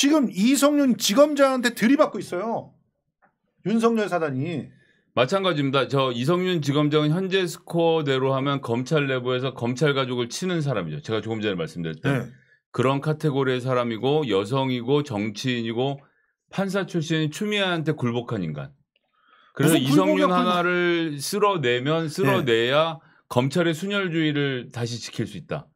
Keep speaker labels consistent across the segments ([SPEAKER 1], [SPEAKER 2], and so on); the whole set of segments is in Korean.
[SPEAKER 1] 지금 이성윤 지검장한테 들이받고 있어요. 윤석열 사단이.
[SPEAKER 2] 마찬가지입니다. 저 이성윤 지검장은 현재 스코어대로 하면 검찰 내부에서 검찰 가족을 치는 사람이죠. 제가 조금 전에 말씀드렸던 네. 그런 카테고리의 사람이고 여성이고 정치인이고 판사 출신 추미애한테 굴복한 인간. 그래서 이성윤 하나를 쓸어내면 쓸어내야 네. 검찰의 순혈주의를 다시 지킬 수 있다.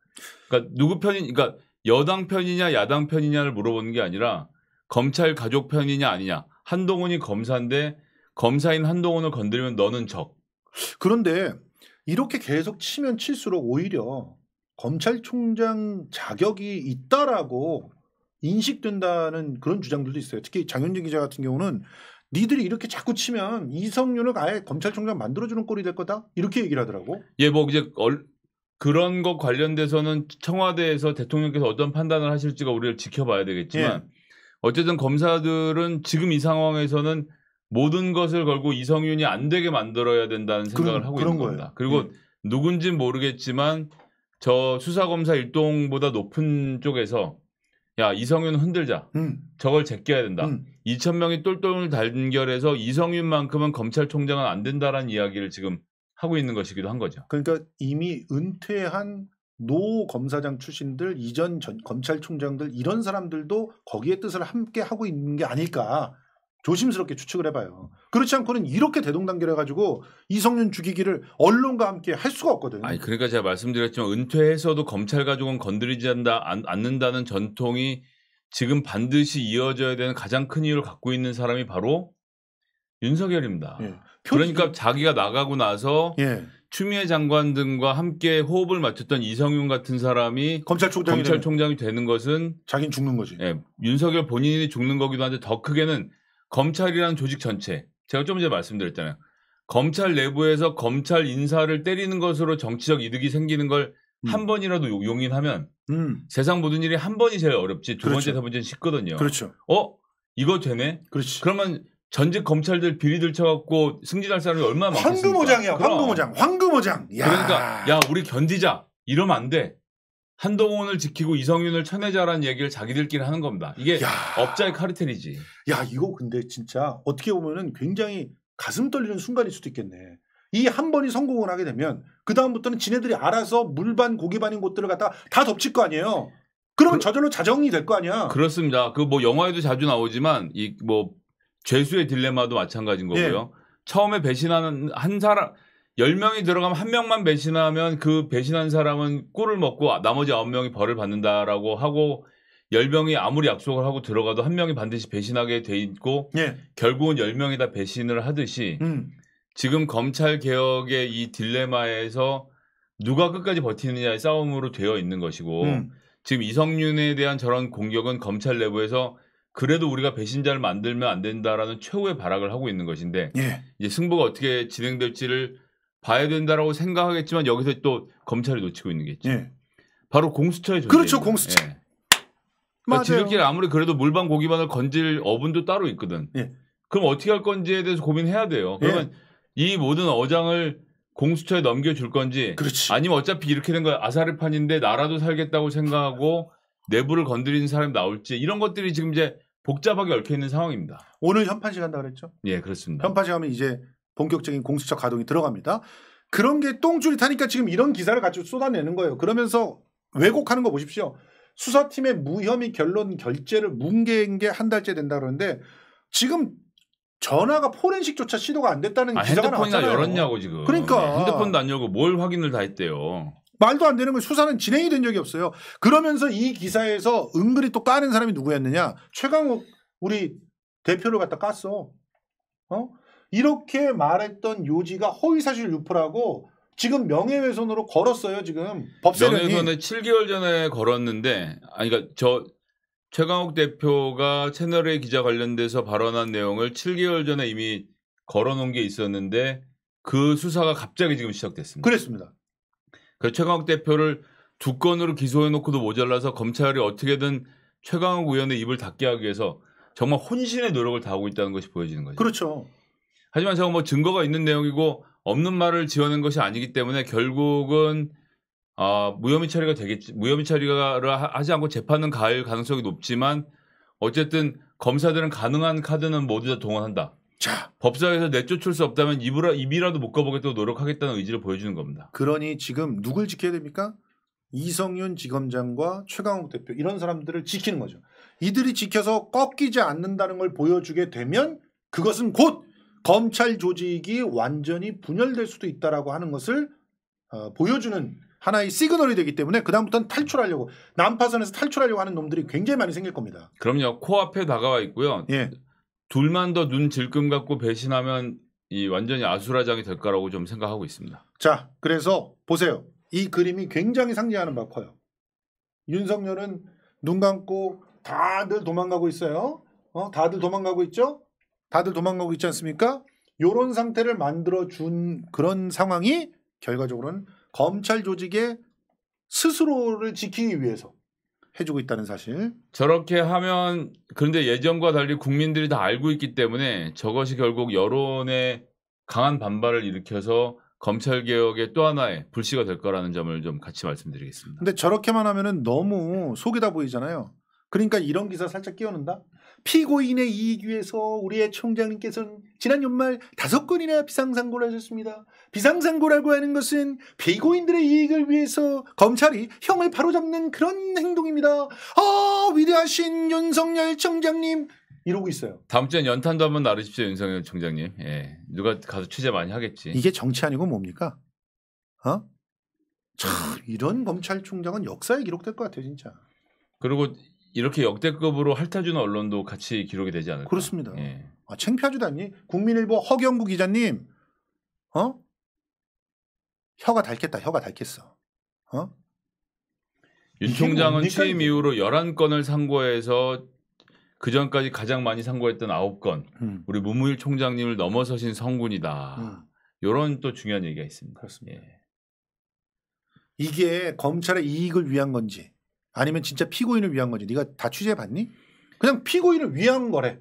[SPEAKER 2] 그러니까 누구 편이 그러니까 여당 편이냐 야당 편이냐를 물어보는 게 아니라 검찰 가족 편이냐 아니냐. 한동훈이 검사인데 검사인 한동훈을 건드리면 너는 적. 그런데 이렇게 계속 치면
[SPEAKER 1] 칠수록 오히려 검찰총장 자격이 있다라고 인식된다는 그런 주장들도 있어요. 특히 장윤진 기자 같은 경우는 니들이 이렇게 자꾸 치면 이성윤을 아예 검찰총장 만들어주는 꼴이 될 거다 이렇게 얘기를 하더라고.
[SPEAKER 2] 예, 뭐 이제 얼, 그런 것 관련돼서는 청와대에서 대통령께서 어떤 판단을 하실지가 우리를 지켜봐야 되겠지만 예. 어쨌든 검사들은 지금 이 상황에서는 모든 것을 걸고 이성윤이 안 되게 만들어야 된다는 생각을 그런, 하고 그런 있는 거예요. 겁니다. 그리고 예. 누군진 모르겠지만 저 수사검사 일동보다 높은 쪽에서 야 이성윤 흔들자. 음. 저걸 제껴야 된다. 음. 2천 명이 똘똘 단결해서 이성윤만큼은 검찰총장은 안 된다라는 이야기를 지금 하고 있는 것이기도 한 거죠. 그러니까 이미 은퇴한 노 검사장 출신들 이전 전, 검찰총장들 이런
[SPEAKER 1] 사람들도 거기에 뜻을 함께 하고 있는 게 아닐까 조심스럽게 추측을 해봐요. 그렇지 않고는 이렇게 대동단결해가지고 이성윤 죽이기를 언론과 함께 할 수가 없거든요.
[SPEAKER 2] 아니 그러니까 제가 말씀드렸지만 은퇴해서도 검찰 가족은 건드리지 않다, 는 안, 않는다는 전통이 지금 반드시 이어져야 되는 가장 큰 이유를 갖고 있는 사람이 바로 윤석열입니다. 예. 그러니까 자기가 나가고 나서 예. 추미애 장관 등과 함께 호흡을 맞췄던 이성윤 같은 사람이 검찰총장이, 검찰총장이 되는 것은 자기는 죽는 거지. 예, 윤석열 본인이 죽는 거기도 한데 더 크게는 검찰이라는 조직 전체. 제가 좀 전에 말씀드렸잖아요. 검찰 내부에서 검찰 인사를 때리는 것으로 정치적 이득이 생기는 걸한 음. 번이라도 용인하면 음. 세상 모든 일이 한 번이 제일 어렵지 두 그렇죠. 번째 세 번째는 쉽거든요. 그렇죠. 어 이거 되네. 그렇지. 그러면 전직 검찰들 비리 들쳐갖고 승진할 사람이 얼마나 많습니까? 황금오장이야, 황금오장, 황금오장. 야. 그러니까 야 우리 견디자 이러면 안 돼. 한동훈을 지키고 이성윤을 쳐내자라는 얘기를 자기들끼리 하는 겁니다. 이게 야. 업자의 카르텔이지. 야 이거 근데
[SPEAKER 1] 진짜 어떻게 보면은 굉장히 가슴 떨리는 순간일 수도 있겠네. 이 한 번이 성공을 하게 되면 그 다음부터는 지네들이 알아서 물반 고기반인 곳들을 갖다 다 덮칠 거 아니에요. 그러면 그, 저절로 자정이 될 거 아니야.
[SPEAKER 2] 그렇습니다. 그 뭐 영화에도 자주 나오지만 이뭐 죄수의 딜레마도 마찬가지인 거고요. 예. 처음에 배신하는 한 사람 1 0명이 들어가면 한 명만 배신하면 그 배신한 사람은 꿀을 먹고 나머지 9 명이 벌을 받는다라고 하고 1 0명이 아무리 약속을 하고 들어가도 한 명이 반드시 배신하게 돼 있고 예. 결국은 1 0명이다 배신을 하듯이 음. 지금 검찰 개혁의 이 딜레마에서 누가 끝까지 버티느냐의 싸움으로 되어 있는 것이고 음. 지금 이성윤에 대한 저런 공격은 검찰 내부에서 그래도 우리가 배신자를 만들면 안 된다라는 최후의 발악을 하고 있는 것인데 예. 이제 승부가 어떻게 진행될지를 봐야 된다라고 생각하겠지만 여기서 또 검찰이 놓치고 있는 게 있죠. 예. 바로 공수처의 존재. 그렇죠, 공수처. 예. 그러니까 지들끼리 아무리 그래도 물반 고기반을 건질 어분도 따로 있거든. 예. 그럼 어떻게 할 건지에 대해서 고민해야 돼요. 예. 그러면 이 모든 어장을 공수처에 넘겨줄 건지, 그렇지. 아니면 어차피 이렇게 된 거아사르판인데 나라도 살겠다고 생각하고 내부를 건드리는 사람이 나올지 이런 것들이 지금 이제 복잡하게 얽혀 있는 상황입니다.
[SPEAKER 1] 오늘 현판식 한다 그랬죠?
[SPEAKER 2] 예, 그렇습니다.
[SPEAKER 1] 현판식 하면 이제 본격적인 공수처 가동이 들어갑니다. 그런 게 똥줄이 타니까 지금 이런 기사를 가지고 쏟아내는 거예요. 그러면서 왜곡하는 거 보십시오. 수사팀의 무혐의 결론 결제를 뭉개인 게 한 달째 된다 그러는데 지금 전화가 포렌식조차 시도가 안 됐다는 아, 기사가 핸드폰이나 요 열었냐고 지금. 그러니까 네, 핸드폰도
[SPEAKER 2] 안 열고 뭘 확인을 다 했대요.
[SPEAKER 1] 말도 안 되는 거예요. 수사는 진행이 된 적이 없어요. 그러면서 이 기사에서 은근히 또 까는 사람이 누구였느냐? 최강욱 우리 대표를 갖다 깠어. 어? 이렇게 말했던 요지가 허위사실 유포라고 지금 명예훼손으로 걸었어요. 지금 법사령이. 명예훼손을
[SPEAKER 2] 7개월 전에 걸었는데, 아니 그러니까 저 최강욱 대표가 채널의 기자 관련돼서 발언한 내용을 7개월 전에 이미 걸어놓은 게 있었는데 그 수사가 갑자기 지금 시작됐습니다. 그랬습니다. 그 최강욱 대표를 두 건으로 기소해놓고도 모자라서 검찰이 어떻게든 최강욱 의원의 입을 닫게 하기 위해서 정말 혼신의 노력을 다하고 있다는 것이 보여지는 거죠. 그렇죠. 하지만 제가 뭐 증거가 있는 내용이고 없는 말을 지어낸 것이 아니기 때문에 결국은 어, 무혐의 처리가 되겠지. 무혐의 처리를 하지 않고 재판은 가할 가능성이 높지만 어쨌든 검사들은 가능한 카드는 모두 다 동원한다. 자, 법사에서 내쫓을 수 없다면 입으라, 입이라도 못 가보겠다고 노력하겠다는 의지를 보여주는 겁니다. 그러니 지금
[SPEAKER 1] 누굴 지켜야 됩니까? 이성윤 지검장과 최강욱 대표 이런 사람들을 지키는 거죠. 이들이 지켜서 꺾이지 않는다는 걸 보여주게 되면 그것은 곧 검찰 조직이 완전히 분열될 수도 있다라고 하는 것을 어, 보여주는 하나의 시그널이 되기 때문에 그다음부터는 탈출하려고 난파선에서 탈출하려고 하는 놈들이 굉장히 많이 생길
[SPEAKER 2] 겁니다. 그럼요. 코앞에 다가와 있고요. 예. 둘만 더 눈질끈 갖고 배신하면 이 완전히 아수라장이 될 거라고 좀 생각하고 있습니다. 자, 그래서 보세요.
[SPEAKER 1] 이 그림이 굉장히 상징하는 바 커요. 윤석열은 눈 감고 다들 도망가고 있어요. 어, 다들 도망가고 있죠? 다들 도망가고 있지 않습니까? 요런 상태를 만들어 준 그런 상황이 결과적으로는 검찰 조직의 스스로를 지키기 위해서 해주고 있다는 사실.
[SPEAKER 2] 저렇게 하면 그런데 예전과 달리 국민들이 다 알고 있기 때문에 저것이 결국 여론의 강한 반발을 일으켜서 검찰 개혁의 또 하나의 불씨가 될 거라는 점을 좀 같이 말씀드리겠습니다.
[SPEAKER 1] 근데 저렇게만 하면은 너무 속이다 보이잖아요. 그러니까 이런 기사 살짝 끼워넣는다. 피고인의 이익 위해서 우리의 총장님께서는 지난 연말 다섯 건이나 비상상고를 하셨습니다. 비상상고라고 하는 것은 피고인들의 이익을 위해서 검찰이 형을 바로잡는 그런 행동입니다. 아 위대하신 윤석열 총장님 이러고 있어요.
[SPEAKER 2] 다음 주엔 연탄도 한번 나르십시오 윤석열 총장님. 예. 누가 가서 취재 많이 하겠지. 이게
[SPEAKER 1] 정치 아니고 뭡니까? 어? 참 이런 검찰총장은 역사에 기록될 것 같아요 진짜.
[SPEAKER 2] 그리고 이렇게 역대급으로 핥아주는 언론도 같이 기록이 되지 않을까? 그렇습니다. 예.
[SPEAKER 1] 아, 창피하지도 않니? 국민일보 허경구 기자님, 어? 혀가 닳겠다, 혀가 닳겠어. 어?
[SPEAKER 2] 윤 총장은 취임 이후로 11건을 상고해서 그 전까지 가장 많이 상고했던 9건. 음. 우리 문무일 총장님을 넘어서신 성군이다. 음. 요런 또 중요한 얘기가 있습니다. 그렇습니다. 예.
[SPEAKER 1] 이게 검찰의 이익을 위한 건지 아니면 진짜 피고인을 위한 건지 네가 다 취재해 봤니?
[SPEAKER 2] 그냥 피고인을 위한 거래.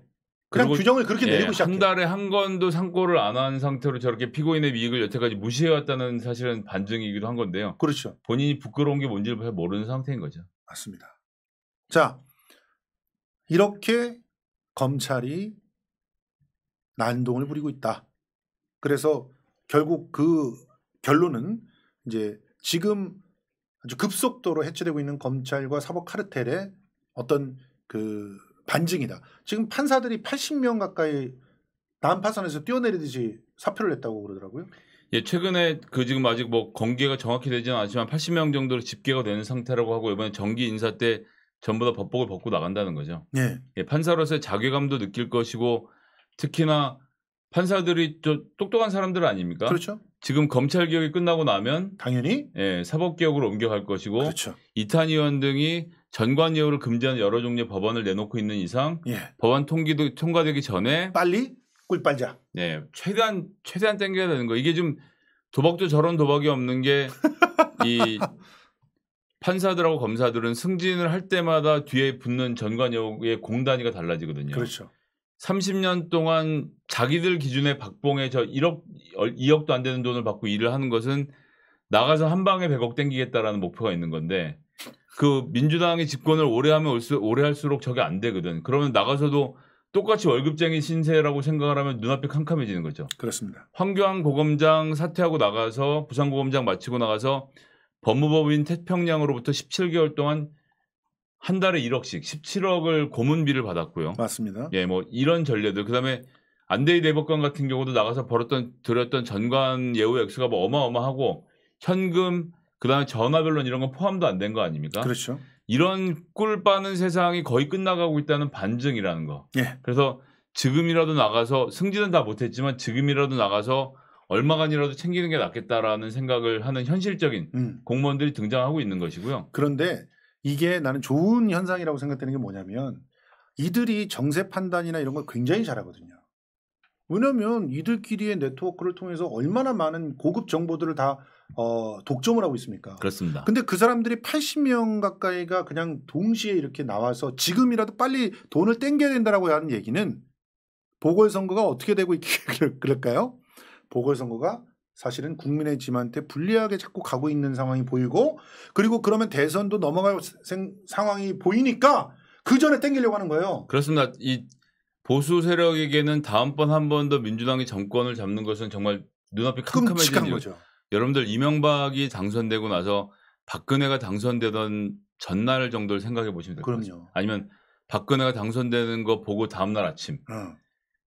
[SPEAKER 1] 그냥 규정을 그렇게 예, 내리고
[SPEAKER 2] 시작해. 한 달에 한 건도 상고를 안 한 상태로 저렇게 피고인의 위익을 여태까지 무시해왔다는 사실은 반증이기도 한 건데요. 그렇죠. 본인이 부끄러운 게 뭔지를 잘 모르는 상태인 거죠. 맞습니다. 자,
[SPEAKER 1] 이렇게 검찰이 난동을 부리고 있다. 그래서 결국 그 결론은 이제 지금 아주 급속도로 해체되고 있는 검찰과 사법 카르텔의 어떤 그 반증이다. 지금 판사들이 80명 가까이 다음 파산에서 뛰어내리듯이 사표를 냈다고 그러더라고요.
[SPEAKER 2] 예, 최근에 그 지금 아직 뭐 공개가 정확히 되지는 않지만 80명 정도로 집계가 되는 상태라고 하고 이번에 정기 인사 때 전부 다 법복을 벗고 나간다는 거죠. 예. 예 판사로서의 자괴감도 느낄 것이고 특히나 판사들이 저 똑똑한 사람들 아닙니까? 그렇죠. 지금 검찰 개혁이 끝나고 나면 당연히 예, 사법 개혁으로 옮겨갈 것이고 그렇죠. 이탄 의원 등이 전관 예우를 금지하는 여러 종류의 법안을 내놓고 있는 이상 예. 법안 통기도 통과되기 전에 빨리 꿀빨자. 네, 예, 최대한 최대한 땡겨야 되는 거. 이게 좀 도박도 저런 도박이 없는 게 이 판사들하고 검사들은 승진을 할 때마다 뒤에 붙는 전관 여우의 공단위가 달라지거든요. 그렇죠. 30년 동안 자기들 기준의 박봉에 저 1억, 2억도 어, 안 되는 돈을 받고 일을 하는 것은 나가서 한 방에 100억 땡기겠다라는 목표가 있는 건데 그 민주당이 집권을 오래 하면 올수, 오래 할수록 저게 안 되거든. 그러면 나가서도 똑같이 월급쟁이 신세라고 생각을 하면 눈앞이 캄캄해지는 거죠. 그렇습니다. 황교안 고검장 사퇴하고 나가서 부산고검장 마치고 나가서 법무법인 태평양으로부터 17개월 동안 한 달에 1억씩 17억을 고문비를 받았고요. 맞습니다. 예, 뭐 이런 전례들 그다음에 안대희 대법관 같은 경우도 나가서 벌었던 들였던 전관 예우 액수가 뭐 어마어마하고 현금 그다음에 전화별론 이런 건 포함도 안 된 거 아닙니까? 그렇죠. 이런 꿀 빠는 세상이 거의 끝나가고 있다는 반증이라는 거. 예. 그래서 지금이라도 나가서 승진은 다 못했지만 지금이라도 나가서 얼마간이라도 챙기는 게 낫겠다라는 생각을 하는 현실적인 음. 공무원들이 등장하고 있는 것이고요.
[SPEAKER 1] 그런데 이게 나는 좋은 현상이라고 생각되는 게 뭐냐면 이들이 정세 판단이나 이런 걸 굉장히 잘하거든요. 왜냐하면 이들끼리의 네트워크를 통해서 얼마나 많은 고급 정보들을 다 어, 독점을 하고 있습니까? 그렇습니다. 근데 그 사람들이 80명 가까이가 그냥 동시에 이렇게 나와서 지금이라도 빨리 돈을 땡겨야 된다라고 하는 얘기는 보궐선거가 어떻게 되고 있길까요? 보궐선거가 사실은 국민의 짐한테 불리하게 자꾸 가고 있는 상황이 보이고 그리고 그러면 대선도 넘어갈 생, 상황이 보이니까 그 전에 땡기려고 하는 거예요.
[SPEAKER 2] 그렇습니다. 이 보수 세력에게는 다음번 한 번 더 민주당이 정권을 잡는 것은 정말 눈앞이 캄캄해지는 거죠. 여러분들 이명박이 당선되고 나서 박근혜가 당선되던 전날 정도를 생각해 보시면 될 것 같아요. 아니면 박근혜가 당선되는 거 보고 다음날 아침 어.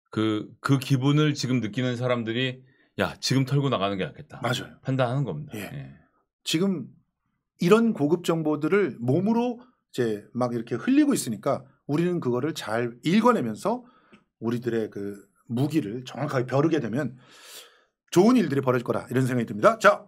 [SPEAKER 2] 그, 그 기분을 지금 느끼는 사람들이 야 지금 털고 나가는 게 낫겠다. 맞아요. 판단하는 겁니다. 예. 예. 지금 이런 고급 정보들을 몸으로
[SPEAKER 1] 이제 막 이렇게 흘리고 있으니까 우리는 그거를 잘 읽어내면서 우리들의 그 무기를 정확하게 벼르게 되면 좋은 일들이 벌어질 거라 이런 생각이 듭니다. 자